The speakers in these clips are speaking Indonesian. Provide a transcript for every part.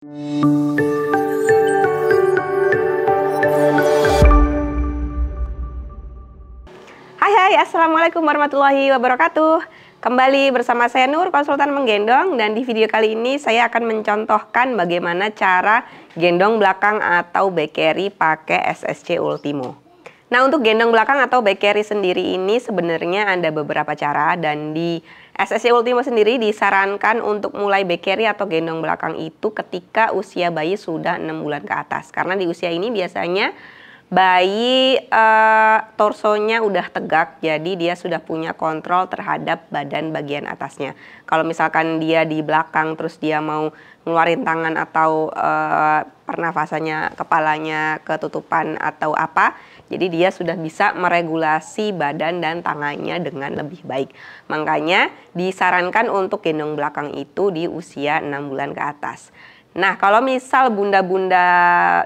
Hai hai, Assalamualaikum warahmatullahi wabarakatuh Kembali bersama saya Nur, konsultan menggendong Dan di video kali ini saya akan mencontohkan bagaimana cara gendong belakang atau back carry pakai SSC Ultimo Nah untuk gendong belakang atau back carry sendiri ini sebenarnya ada beberapa cara dan di SSC Ultima sendiri disarankan untuk mulai back carry atau gendong belakang itu ketika usia bayi sudah 6 bulan ke atas. Karena di usia ini biasanya bayi uh, torsonya udah tegak jadi dia sudah punya kontrol terhadap badan bagian atasnya kalau misalkan dia di belakang terus dia mau ngeluarin tangan atau uh, pernafasannya kepalanya ketutupan atau apa jadi dia sudah bisa meregulasi badan dan tangannya dengan lebih baik makanya disarankan untuk gendong belakang itu di usia 6 bulan ke atas Nah, kalau misal bunda-bunda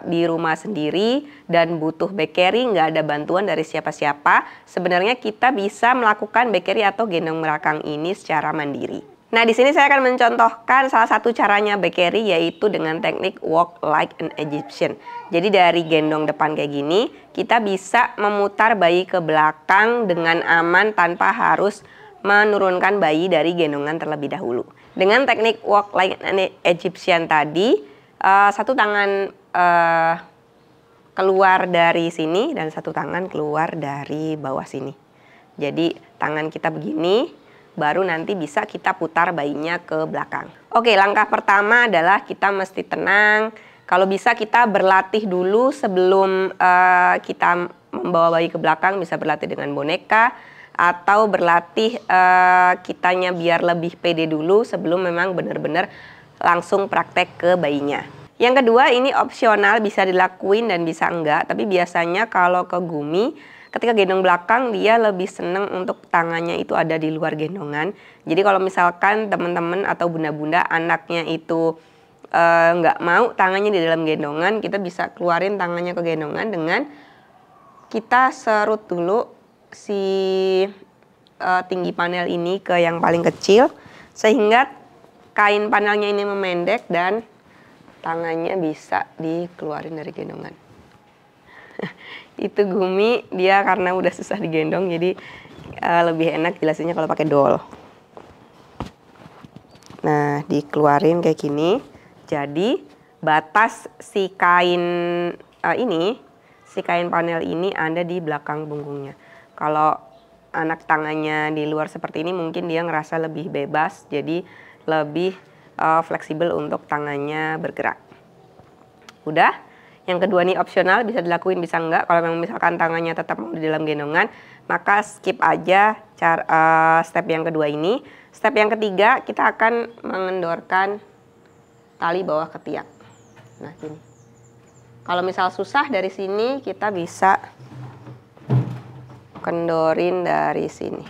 di rumah sendiri dan butuh bakery nggak ada bantuan dari siapa-siapa, sebenarnya kita bisa melakukan bakery atau gendong merakang ini secara mandiri. Nah, di sini saya akan mencontohkan salah satu caranya bakery yaitu dengan teknik walk like an Egyptian. Jadi dari gendong depan kayak gini, kita bisa memutar bayi ke belakang dengan aman tanpa harus menurunkan bayi dari gendongan terlebih dahulu. Dengan teknik walk like an Egyptian tadi, uh, satu tangan uh, keluar dari sini dan satu tangan keluar dari bawah sini. Jadi tangan kita begini, baru nanti bisa kita putar bayinya ke belakang. Oke, langkah pertama adalah kita mesti tenang. Kalau bisa kita berlatih dulu sebelum uh, kita membawa bayi ke belakang, bisa berlatih dengan boneka atau berlatih uh, kitanya biar lebih pede dulu sebelum memang benar-benar langsung praktek ke bayinya. Yang kedua ini opsional bisa dilakuin dan bisa enggak, tapi biasanya kalau ke gumi ketika gendong belakang dia lebih seneng untuk tangannya itu ada di luar gendongan. Jadi kalau misalkan teman-teman atau bunda-bunda anaknya itu eh, nggak e, mau tangannya di dalam gendongan, kita bisa keluarin tangannya ke gendongan dengan kita serut dulu si uh, tinggi panel ini ke yang paling kecil sehingga kain panelnya ini memendek dan tangannya bisa dikeluarin dari gendongan. itu gumi dia karena udah susah digendong jadi uh, lebih enak jelasinnya kalau pakai dol. Nah, dikeluarin kayak gini. Jadi batas si kain uh, ini, si kain panel ini ada di belakang punggungnya. Kalau anak tangannya di luar seperti ini mungkin dia ngerasa lebih bebas, jadi lebih uh, fleksibel untuk tangannya bergerak. Udah? Yang kedua nih opsional, bisa dilakuin bisa enggak. Kalau memang misalkan tangannya tetap di dalam gendongan, maka skip aja cara uh, eh, step yang kedua ini. Step yang ketiga, kita akan mengendorkan tali bawah ketiak. Nah, ini. Kalau misal susah dari sini, kita bisa kendorin dari sini.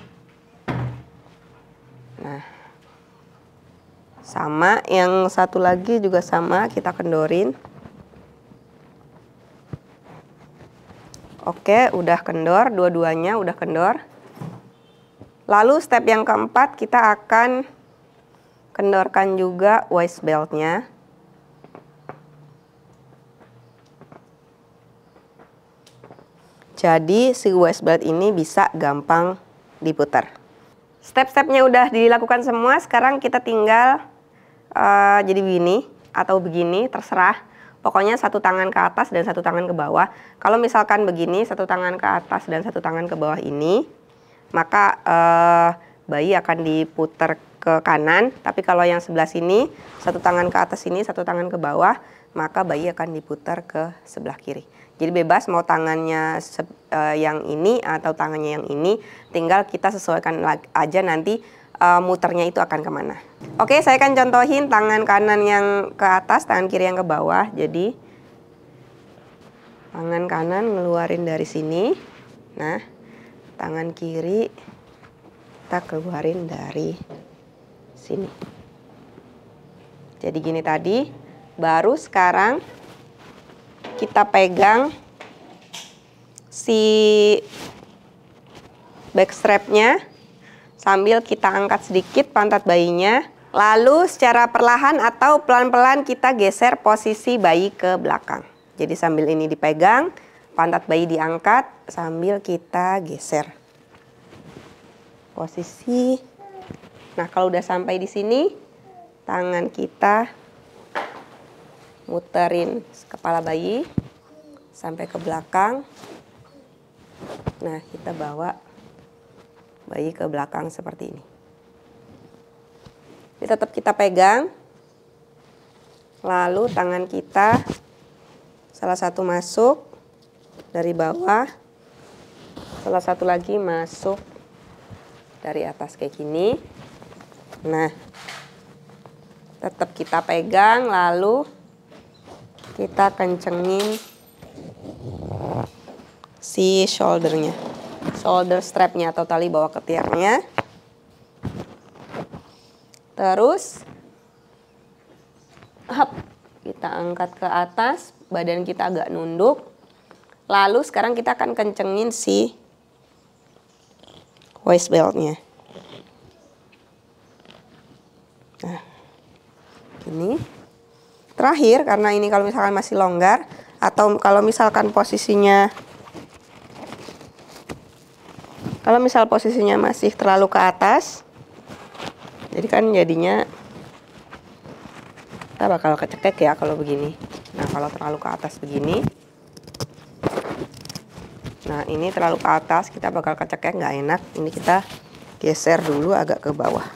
Nah, sama yang satu lagi juga sama kita kendorin. Oke, udah kendor, dua-duanya udah kendor. Lalu step yang keempat kita akan kendorkan juga waist beltnya. Jadi si waist belt ini bisa gampang diputar. Step-stepnya udah dilakukan semua, sekarang kita tinggal uh, jadi begini atau begini, terserah. Pokoknya satu tangan ke atas dan satu tangan ke bawah. Kalau misalkan begini, satu tangan ke atas dan satu tangan ke bawah ini, maka uh, bayi akan diputar ke kanan. Tapi kalau yang sebelah sini, satu tangan ke atas ini, satu tangan ke bawah, maka bayi akan diputar ke sebelah kiri. Jadi bebas mau tangannya uh, yang ini atau tangannya yang ini, tinggal kita sesuaikan aja nanti uh, muternya itu akan kemana. Oke, saya akan contohin tangan kanan yang ke atas, tangan kiri yang ke bawah. Jadi tangan kanan ngeluarin dari sini, nah tangan kiri kita keluarin dari sini. Jadi gini tadi, baru sekarang kita pegang si backstrapnya sambil kita angkat sedikit pantat bayinya. Lalu secara perlahan atau pelan-pelan kita geser posisi bayi ke belakang. Jadi sambil ini dipegang, pantat bayi diangkat sambil kita geser. Posisi. Nah, kalau udah sampai di sini, tangan kita muterin kepala bayi sampai ke belakang. Nah, kita bawa bayi ke belakang seperti ini. Ini tetap kita pegang. Lalu tangan kita salah satu masuk dari bawah, salah satu lagi masuk dari atas kayak gini. Nah, tetap kita pegang lalu kita kencengin si shouldernya shoulder strapnya atau tali bawah ketiaknya terus hop kita angkat ke atas badan kita agak nunduk lalu sekarang kita akan kencengin si waist beltnya nah ini terakhir karena ini kalau misalkan masih longgar atau kalau misalkan posisinya kalau misal posisinya masih terlalu ke atas jadi kan jadinya kita bakal kecekek ya kalau begini nah kalau terlalu ke atas begini nah ini terlalu ke atas kita bakal kecekek nggak enak ini kita geser dulu agak ke bawah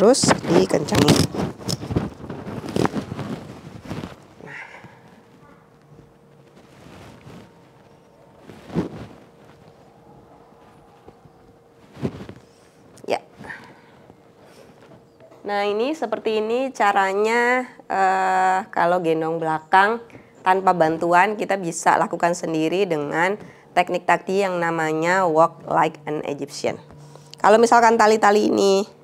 Terus dikencangin ya. nah. ini seperti ini caranya uh, kalau gendong belakang tanpa bantuan kita bisa lakukan sendiri dengan teknik takti yang namanya walk like an Egyptian. Kalau misalkan tali-tali ini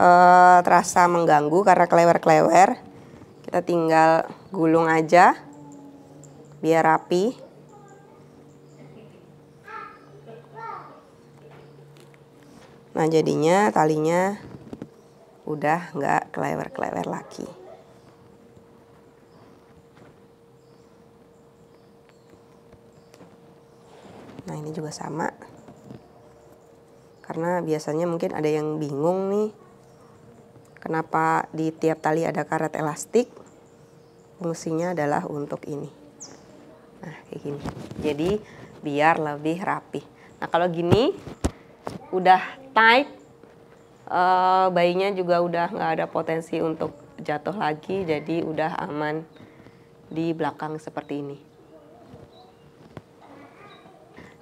uh, terasa mengganggu karena kelewer-kelewer kita tinggal gulung aja biar rapi nah jadinya talinya udah nggak kelewer-kelewer lagi Nah ini juga sama Karena biasanya mungkin ada yang bingung nih Kenapa di tiap tali ada karet elastik? Fungsinya adalah untuk ini. Nah, kayak gini. Jadi biar lebih rapi. Nah, kalau gini udah tight, uh, bayinya juga udah nggak ada potensi untuk jatuh lagi, jadi udah aman di belakang seperti ini.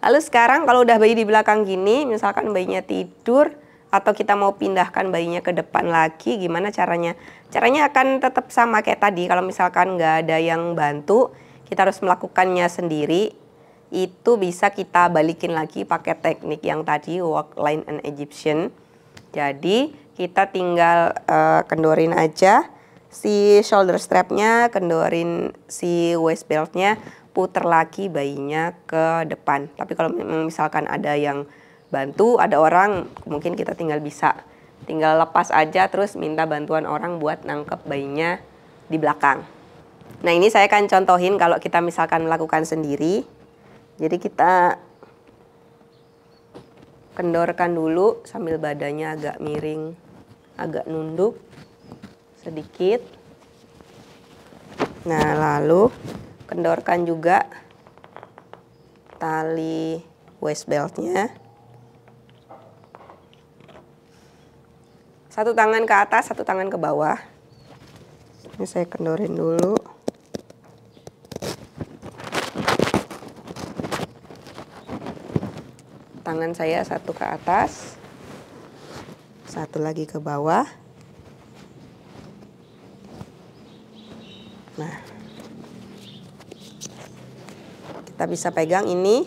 Lalu sekarang kalau udah bayi di belakang gini, misalkan bayinya tidur, atau kita mau pindahkan bayinya ke depan lagi gimana caranya caranya akan tetap sama kayak tadi kalau misalkan nggak ada yang bantu kita harus melakukannya sendiri itu bisa kita balikin lagi pakai teknik yang tadi walk line and Egyptian jadi kita tinggal uh, kendorin aja si shoulder strapnya kendorin si waist beltnya puter lagi bayinya ke depan tapi kalau misalkan ada yang bantu ada orang mungkin kita tinggal bisa tinggal lepas aja terus minta bantuan orang buat nangkep bayinya di belakang nah ini saya akan contohin kalau kita misalkan melakukan sendiri jadi kita kendorkan dulu sambil badannya agak miring agak nunduk sedikit nah lalu kendorkan juga tali waist beltnya Satu tangan ke atas, satu tangan ke bawah. Ini saya kendorin dulu. Tangan saya satu ke atas, satu lagi ke bawah. Nah, kita bisa pegang ini,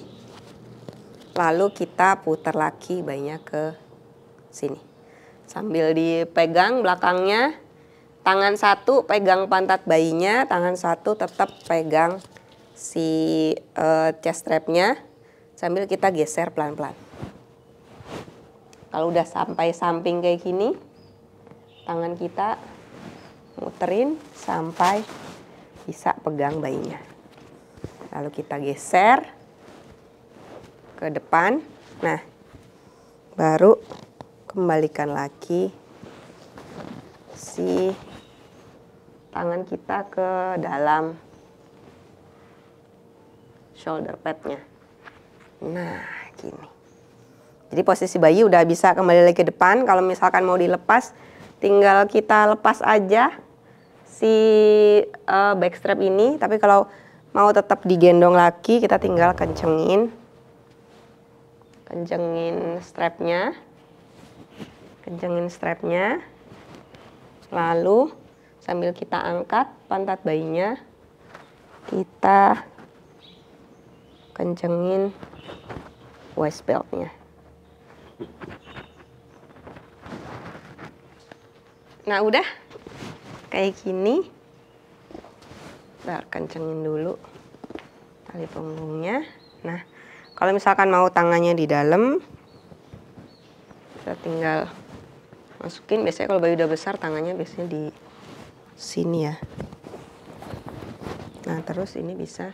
lalu kita putar lagi bayinya ke sini sambil dipegang belakangnya. Tangan satu pegang pantat bayinya, tangan satu tetap pegang si uh, chest strapnya sambil kita geser pelan-pelan. Kalau udah sampai samping kayak gini, tangan kita muterin sampai bisa pegang bayinya. Lalu kita geser ke depan. Nah, baru kembalikan lagi si tangan kita ke dalam shoulder padnya. Nah, gini. Jadi posisi bayi udah bisa kembali lagi ke depan. Kalau misalkan mau dilepas, tinggal kita lepas aja si uh, eh, backstrap ini. Tapi kalau mau tetap digendong lagi, kita tinggal kencengin. Kencengin strapnya kencengin strapnya lalu sambil kita angkat pantat bayinya kita kencengin waist beltnya nah udah kayak gini kita kencengin dulu tali punggungnya nah kalau misalkan mau tangannya di dalam kita tinggal masukin biasanya kalau bayi udah besar tangannya biasanya di sini ya nah terus ini bisa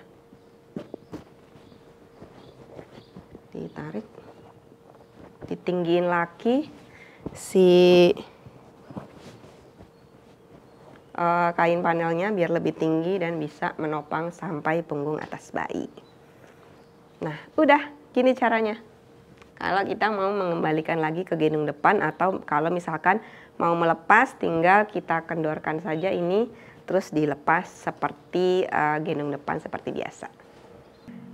ditarik ditinggiin lagi si uh, kain panelnya biar lebih tinggi dan bisa menopang sampai punggung atas bayi nah udah gini caranya kalau kita mau mengembalikan lagi ke gendong depan atau kalau misalkan mau melepas tinggal kita kendorkan saja ini terus dilepas seperti uh, eh, gendong depan seperti biasa.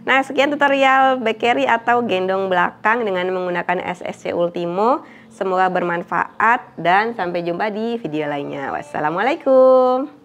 Nah, sekian tutorial back carry atau gendong belakang dengan menggunakan SSC Ultimo. Semoga bermanfaat dan sampai jumpa di video lainnya. Wassalamualaikum.